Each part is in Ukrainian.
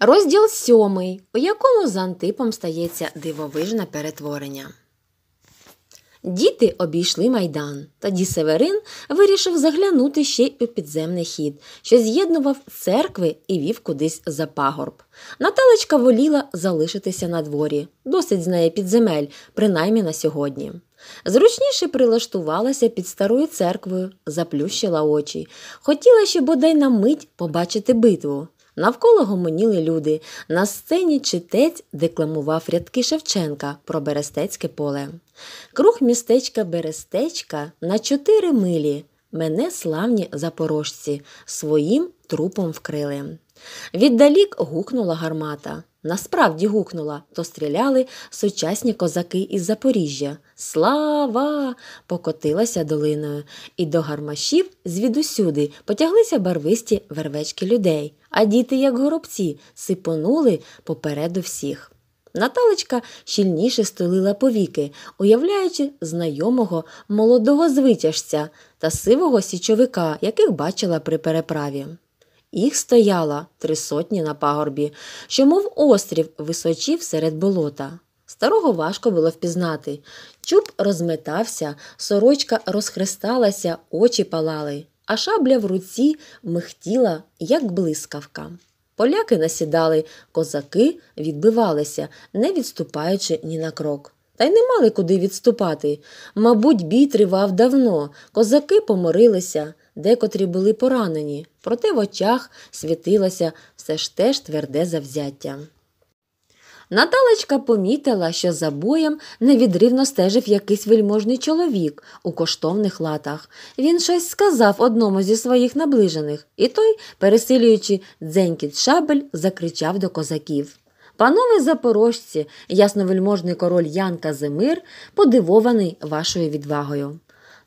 Розділ сьомий, у якому з антипом стається дивовижне перетворення. Діти обійшли майдан. Тоді Северин вирішив заглянути ще й у підземний хід, що з'єднував церкви і вів кудись за пагорб. Наталечка воліла залишитися на дворі. досить з неї підземель, принаймні на сьогодні. Зручніше прилаштувалася під старою церквою, заплющила очі. Хотіла ще бодай на мить побачити битву. Навколо гомоніли люди. На сцені читець декламував рядки Шевченка про Берестецьке поле. Круг містечка Берестечка на чотири милі. Мене славні запорожці своїм трупом вкрили. Віддалік гукнула гармата. Насправді гукнула, то стріляли сучасні козаки із Запоріжжя. Слава! покотилася долиною, і до гармашів звідусюди потяглися барвисті вервечки людей, а діти, як горобці, сипонули попереду всіх. Наталечка щільніше стелила повіки, уявляючи знайомого молодого звитяжця та сивого січовика, яких бачила при переправі. Їх стояла три сотні на пагорбі, що, мов острів, височів серед болота. Старого важко було впізнати. Чуб розметався, сорочка розхристалася, очі палали, а шабля в руці михтіла, як блискавка. Поляки насідали, козаки відбивалися, не відступаючи ні на крок. Та й не мали куди відступати. Мабуть, бій тривав давно, козаки поморилися, декотрі були поранені, проте в очах світилося все ж теж тверде завзяття. Наталечка помітила, що за боєм невідривно стежив якийсь вельможний чоловік у коштовних латах. Він щось сказав одному зі своїх наближених, і той, пересилюючи дзенькіт шабель, закричав до козаків. Панове запорожці, ясновельможний король Ян Казимир, подивований вашою відвагою.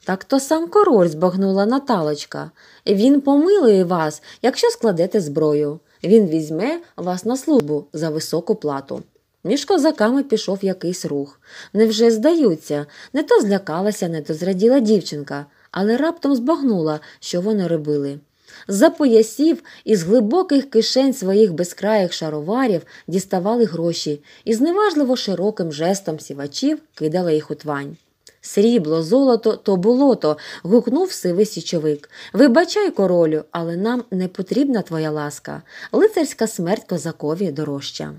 Так то сам король збагнула Наталочка. Він помилує вас, якщо складете зброю він візьме вас на службу за високу плату. Між козаками пішов якийсь рух. Невже здаються, не то злякалася, не то зраділа дівчинка, але раптом збагнула, що вони робили. За поясів із глибоких кишень своїх безкраїх шароварів діставали гроші і зневажливо широким жестом сівачів кидала їх у твань. Срібло, золото то болото. гукнув сивий січовик. Вибачай, королю, але нам не потрібна твоя ласка. Лицарська смерть козакові дорожча.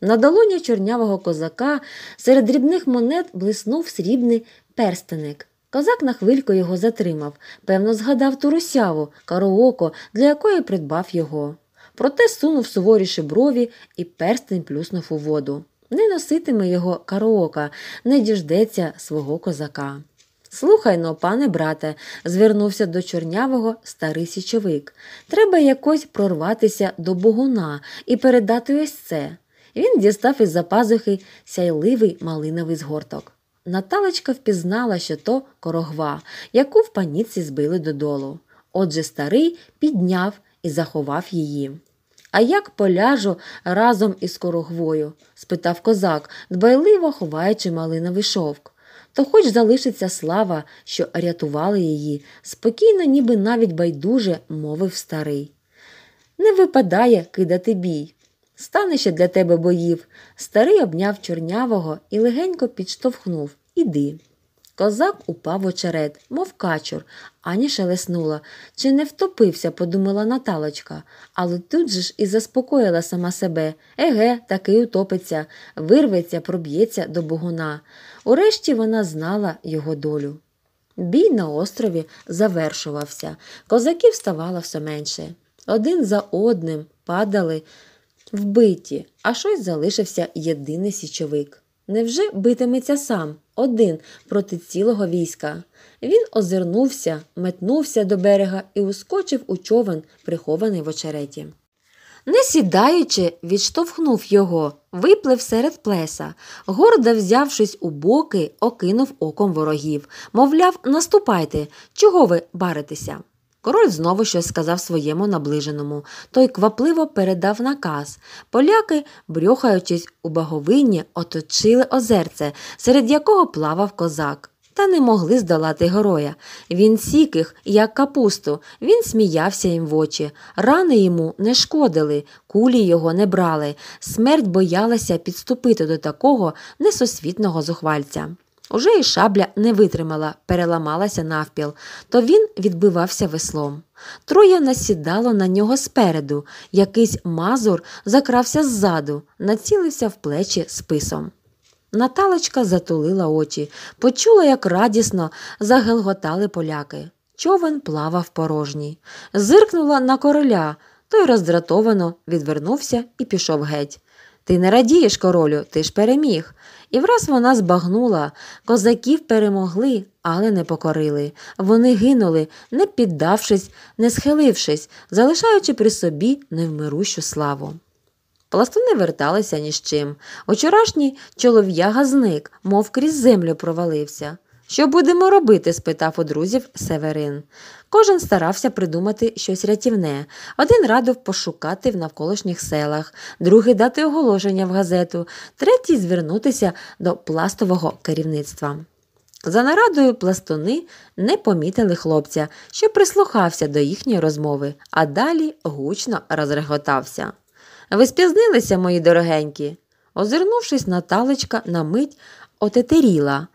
На долоні чорнявого козака серед дрібних монет блиснув срібний перстеник. Козак на хвильку його затримав, певно, згадав ту русяву, карооко, для якої придбав його. Проте сунув суворіші брові і перстень плюснув у воду не носитиме його караока, не діждеться свого козака. Слухай но, ну, пане брате, звернувся до чорнявого старий січовик. Треба якось прорватися до богуна і передати ось це. Він дістав із за пазухи сяйливий малиновий згорток. Наталочка впізнала, що то корогва, яку в паніці збили додолу. Отже, старий підняв і заховав її. А як поляжу разом із корогвою? спитав козак, дбайливо ховаючи малиновий шовк. То хоч залишиться слава, що рятували її, спокійно, ніби навіть байдуже, мовив старий. Не випадає кидати бій. Стане ще для тебе боїв. Старий обняв чорнявого і легенько підштовхнув Іди. Козак упав в очерет, мов качур, ані шелеснула. Чи не втопився, подумала Наталочка, але тут же ж і заспокоїла сама себе еге, таки утопиться, вирветься, проб'ється до богуна. Урешті вона знала його долю. Бій на острові завершувався. Козаків ставало все менше. Один за одним падали вбиті, а щось залишився єдиний січовик. Невже битиметься сам один проти цілого війська? Він озирнувся, метнувся до берега і ускочив у човен, прихований в очереті. Не сідаючи, відштовхнув його, виплив серед плеса, гордо взявшись у боки, окинув оком ворогів. Мовляв, наступайте, чого ви баритеся? Король знову щось сказав своєму наближеному, той квапливо передав наказ. Поляки, брюхаючись у баговині, оточили озерце, серед якого плавав козак. Та не могли здолати героя. Він сік їх, як капусту, він сміявся їм в очі, рани йому не шкодили, кулі його не брали, смерть боялася підступити до такого несосвітного зухвальця. Уже і шабля не витримала, переламалася навпіл, то він відбивався веслом. Троє насідало на нього спереду, якийсь мазур закрався ззаду, націлився в плечі списом. Наталочка затулила очі, почула, як радісно загелготали поляки. Човен плавав порожній. Зиркнула на короля, той роздратовано відвернувся і пішов геть. Ти не радієш, королю, ти ж переміг. І враз вона збагнула. Козаків перемогли, але не покорили. Вони гинули, не піддавшись, не схилившись, залишаючи при собі невмирущу славу. Пластуни верталися ні з чим. Учорашній чолов'яга зник, мов крізь землю провалився. Що будемо робити? спитав у друзів Северин. Кожен старався придумати щось рятівне. Один радив пошукати в навколишніх селах, другий дати оголошення в газету, третій звернутися до пластового керівництва. За нарадою пластуни не помітили хлопця, що прислухався до їхньої розмови, а далі гучно розреготався. Ви спізнилися, мої дорогенькі. Озирнувшись, Наталечка на мить отетеріла.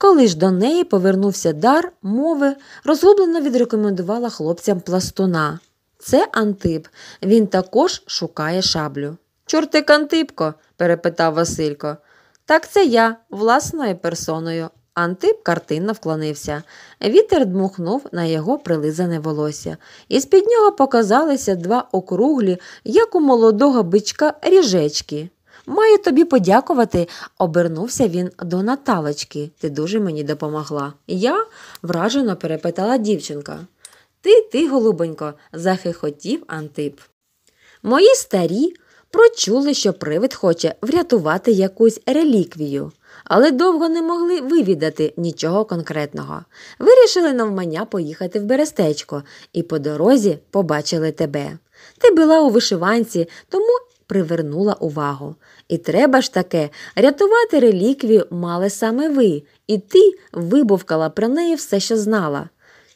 Коли ж до неї повернувся дар мови, розгублено відрекомендувала хлопцям пластуна. Це Антип, він також шукає шаблю. Чортик Антипко? перепитав Василько. Так це я, власною персоною. Антип картинно вклонився. Вітер дмухнув на його прилизане волосся, і з під нього показалися два округлі, як у молодого бичка ріжечки. Маю тобі подякувати, обернувся він до Наталочки. Ти дуже мені допомогла. Я вражено перепитала дівчинка. Ти, ти, голубонько, захихотів Антип. Мої старі прочули, що привид хоче врятувати якусь реліквію, але довго не могли вивідати нічого конкретного. Вирішили навмання поїхати в Берестечко і по дорозі побачили тебе. Ти була у вишиванці, тому привернула увагу. І треба ж таке, рятувати реліквію мали саме ви, і ти вибувкала про неї все, що знала.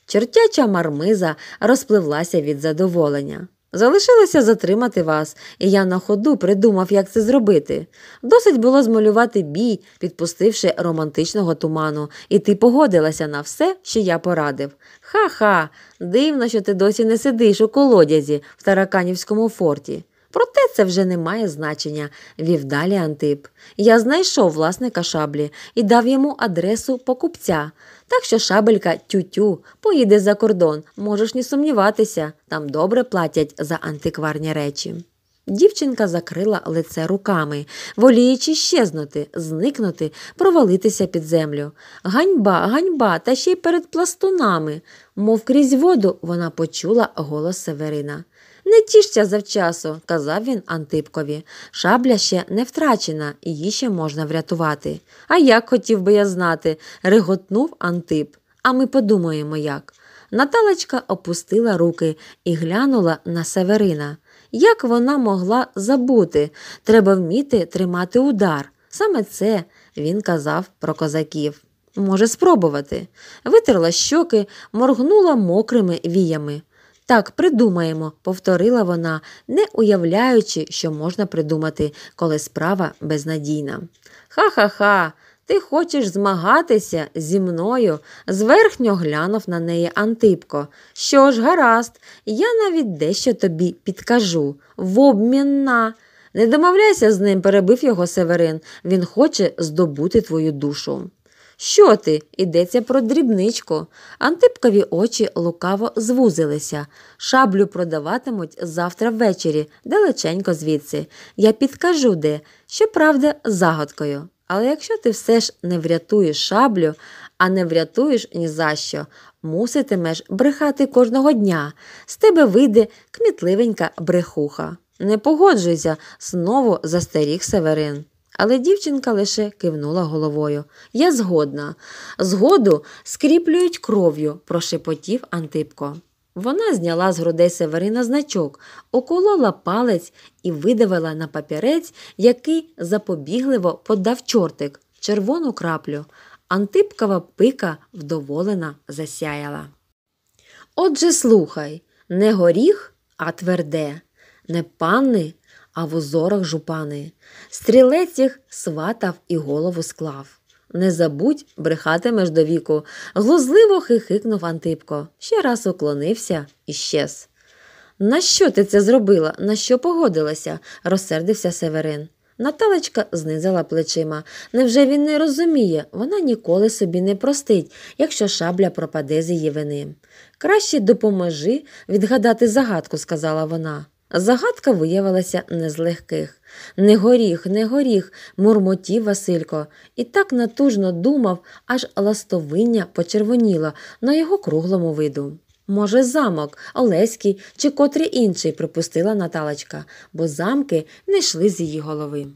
Чертяча мармиза розпливлася від задоволення. Залишилося затримати вас, і я на ходу придумав, як це зробити. Досить було змалювати бій, підпустивши романтичного туману, і ти погодилася на все, що я порадив. Ха-ха, дивно, що ти досі не сидиш у колодязі в тараканівському форті. Проте це вже не має значення, вів далі Антип. Я знайшов власника шаблі і дав йому адресу покупця. Так що шабелька тютю поїде за кордон, можеш не сумніватися, там добре платять за антикварні речі. Дівчинка закрила лице руками, воліючи щезнути, зникнути, провалитися під землю. Ганьба, ганьба, та ще й перед пластунами, мов крізь воду, вона почула голос Северина. Не тішся завчасу, казав він Антипкові. Шабля ще не втрачена, її ще можна врятувати. А як хотів би я знати, реготнув Антип. А ми подумаємо як. Наталечка опустила руки і глянула на Северина. Як вона могла забути? Треба вміти тримати удар. Саме це він казав про козаків. Може, спробувати. Витерла щоки, моргнула мокрими віями. Так, придумаємо, повторила вона, не уявляючи, що можна придумати, коли справа безнадійна. Ха-ха-ха, ти хочеш змагатися зі мною? зверхньо глянув на неї Антипко. Що ж, гаразд, я навіть дещо тобі підкажу. В обмін на. Не домовляйся з ним, перебив його Северин. Він хоче здобути твою душу. Що ти? Ідеться про дрібничку. Антипкові очі лукаво звузилися. Шаблю продаватимуть завтра ввечері, далеченько звідси. Я підкажу де, щоправда, загадкою. Але якщо ти все ж не врятуєш шаблю, а не врятуєш ні за що, муситимеш брехати кожного дня. З тебе вийде кмітливенька брехуха. Не погоджуйся, знову застеріг Северин. Але дівчинка лише кивнула головою. Я згодна. Згоду скріплюють кров'ю, прошепотів Антипко. Вона зняла з грудей Северина значок, околола палець і видавила на папірець, який запобігливо подав чортик червону краплю. Антипкова пика вдоволена засяяла. Отже, слухай не горіх, а тверде, не панни, а в узорах жупани. Стрілець їх сватав і голову склав. Не забудь брехатимеш до віку. Глузливо хихикнув Антипко, ще раз уклонився і щез. На що ти це зробила? На що погодилася? розсердився Северин. Наталечка знизила плечима. Невже він не розуміє? Вона ніколи собі не простить, якщо шабля пропаде з її вини. Краще допоможи відгадати загадку, сказала вона. Загадка виявилася не з легких. Не горіх, не горіх, мурмотів Василько, і так натужно думав, аж ластовиння почервоніло на його круглому виду. Може, замок, Олеський чи котрий інший, припустила Наталочка, бо замки не йшли з її голови.